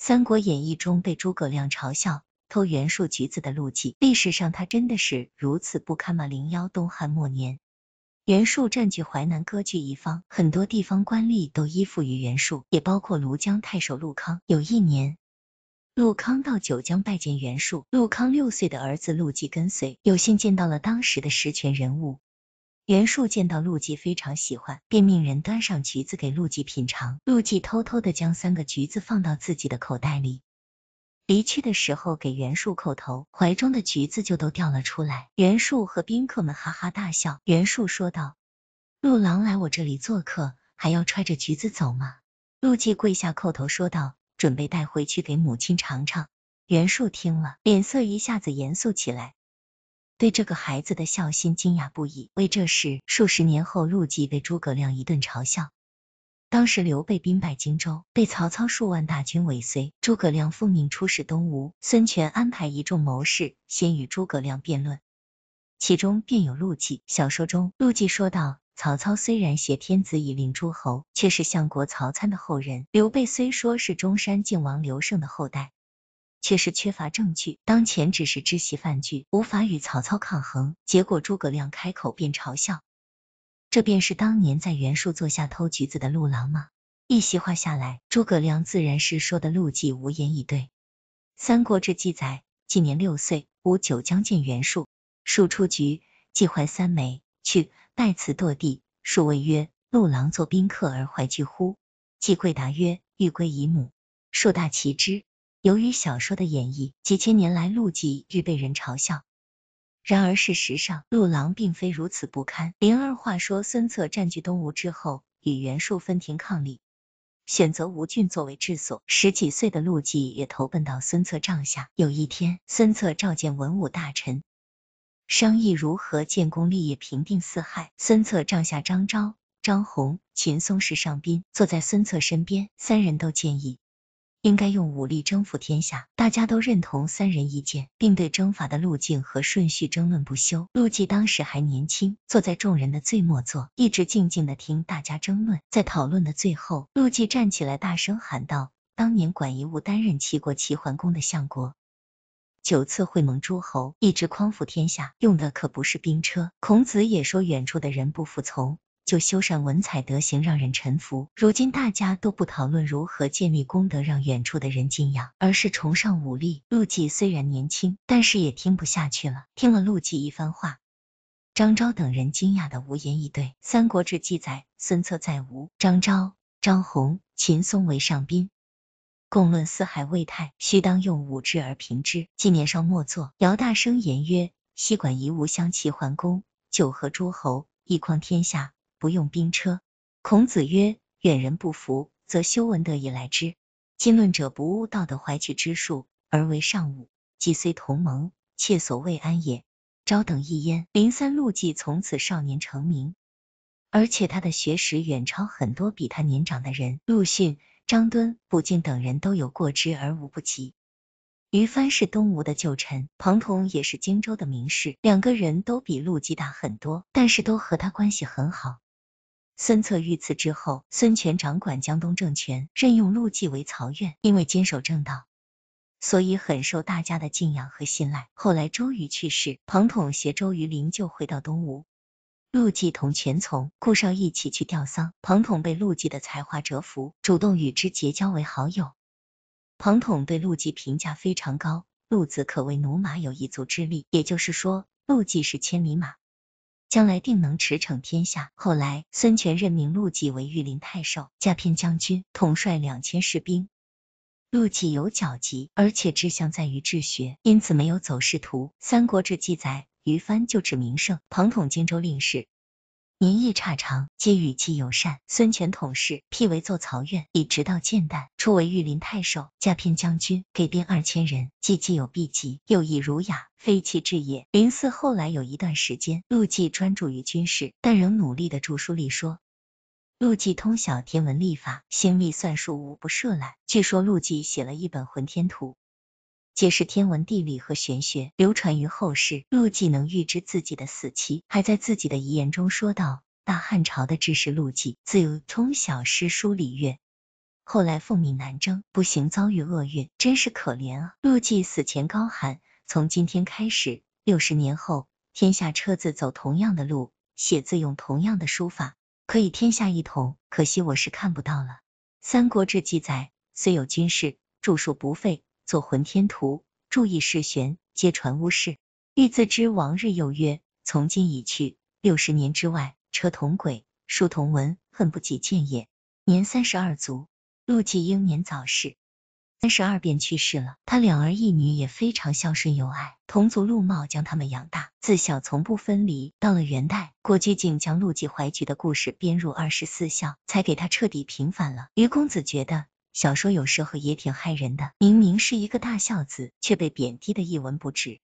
《三国演义》中被诸葛亮嘲笑偷袁术橘子的陆绩，历史上他真的是如此不堪吗？零幺，东汉末年，袁术占据淮南，割据一方，很多地方官吏都依附于袁术，也包括庐江太守陆康。有一年，陆康到九江拜见袁术，陆康六岁的儿子陆绩跟随，有幸见到了当时的实权人物。袁术见到陆绩非常喜欢，便命人端上橘子给陆绩品尝。陆绩偷偷的将三个橘子放到自己的口袋里，离去的时候给袁术叩头，怀中的橘子就都掉了出来。袁术和宾客们哈哈大笑。袁术说道：“陆郎来我这里做客，还要揣着橘子走吗？”陆绩跪下叩头说道：“准备带回去给母亲尝尝。”袁术听了，脸色一下子严肃起来。对这个孩子的孝心惊讶不已，为这事，数十年后陆绩被诸葛亮一顿嘲笑。当时刘备兵败荆州，被曹操数万大军尾随，诸葛亮奉命出使东吴，孙权安排一众谋士先与诸葛亮辩论，其中便有陆绩。小说中，陆绩说道：“曹操虽然挟天子以令诸侯，却是相国曹参的后人；刘备虽说是中山靖王刘胜的后代。”却是缺乏证据，当前只是知习犯句，无法与曹操抗衡。结果诸葛亮开口便嘲笑，这便是当年在袁术座下偷橘子的陆郎吗？一席话下来，诸葛亮自然是说的陆绩无言以对。《三国志》记载，纪年六岁，吾九江见袁术，术出橘，计怀三枚，去拜辞堕地。术谓曰：“陆郎作宾客而怀惧乎？”季贵答曰：“欲归姨母。”术大其之。由于小说的演绎，几千年来陆绩愈被人嘲笑。然而事实上，陆郎并非如此不堪。灵儿话说，孙策占据东吴之后，与袁术分庭抗礼，选择吴郡作为治所。十几岁的陆绩也投奔到孙策帐下。有一天，孙策召见文武大臣，商议如何建功立业，平定四害。孙策帐下张昭、张宏、秦松是上宾，坐在孙策身边，三人都建议。应该用武力征服天下，大家都认同三人意见，并对征伐的路径和顺序争论不休。陆绩当时还年轻，坐在众人的最末座，一直静静的听大家争论。在讨论的最后，陆绩站起来大声喊道：“当年管夷吾担任齐国齐桓公的相国，九次会盟诸侯，一直匡扶天下，用的可不是兵车。”孔子也说：“远处的人不服从。”就修缮文采德行，让人臣服。如今大家都不讨论如何建立功德，让远处的人敬仰，而是崇尚武力。陆绩虽然年轻，但是也听不下去了。听了陆绩一番话，张昭等人惊讶的无言以对。《三国志》记载，孙策在吴，张昭、张宏、秦松为上宾，共论四海未泰，须当用武之而平之。纪年少莫作，姚大声言曰：“西管夷吾相齐桓公，九合诸侯，一匡天下。”不用兵车。孔子曰：“远人不服，则修文德以来之。”今论者不悟道德怀取之术，而为上武，即虽同盟，窃所未安也。昭等一焉。林三陆绩从此少年成名，而且他的学识远超很多比他年长的人，陆逊、张敦、卜靖等人都有过之而无不及。于藩是东吴的旧臣，庞统也是荆州的名士，两个人都比陆绩大很多，但是都和他关系很好。孙策遇刺之后，孙权掌管江东政权，任用陆绩为曹掾，因为坚守正道，所以很受大家的敬仰和信赖。后来周瑜去世，庞统携周瑜灵柩回到东吴，陆绩同全从、顾少一起去吊丧，庞统被陆绩的才华折服，主动与之结交为好友。庞统对陆绩评价非常高，陆子可谓驽马有一足之力，也就是说陆绩是千里马。将来定能驰骋天下。后来，孙权任命陆绩为御林太守，加偏将军，统帅两千士兵。陆绩有脚疾，而且志向在于治学，因此没有走仕途。《三国志》记载，于藩就指名胜，庞统荆州令史。年义差长，皆与其友善。孙权统事，辟为坐曹院，以直到建旦。初为御林太守，加偏将军，给兵二千人。既既有弊疾，又以儒雅，非其志也。林嗣后来有一段时间，陆绩专注于军事，但仍努力的著书立说。陆绩通晓天文历法、星历算术，无不涉览。据说陆绩写了一本《浑天图》。解释天文地理和玄学，流传于后世。陆绩能预知自己的死期，还在自己的遗言中说道：“大汉朝的志士陆绩，自幼从小诗书礼乐，后来奉命南征，不幸遭遇厄运，真是可怜啊。”陆绩死前高喊：“从今天开始，六十年后，天下车子走同样的路，写字用同样的书法，可以天下一统。可惜我是看不到了。”《三国志》记载，虽有军事著述不废。作浑天图，注意事玄，皆传巫事。欲自知。王日又曰：从今已去六十年之外，车同轨，书同文，恨不及见也。年三十二卒，陆绩英年早逝。三十二便去世了。他两儿一女也非常孝顺友爱，同族陆茂将他们养大，自小从不分离。到了元代，郭居敬将陆绩怀橘的故事编入二十四孝，才给他彻底平反了。于公子觉得。小说有时候也挺害人的，明明是一个大孝子，却被贬低的一文不值。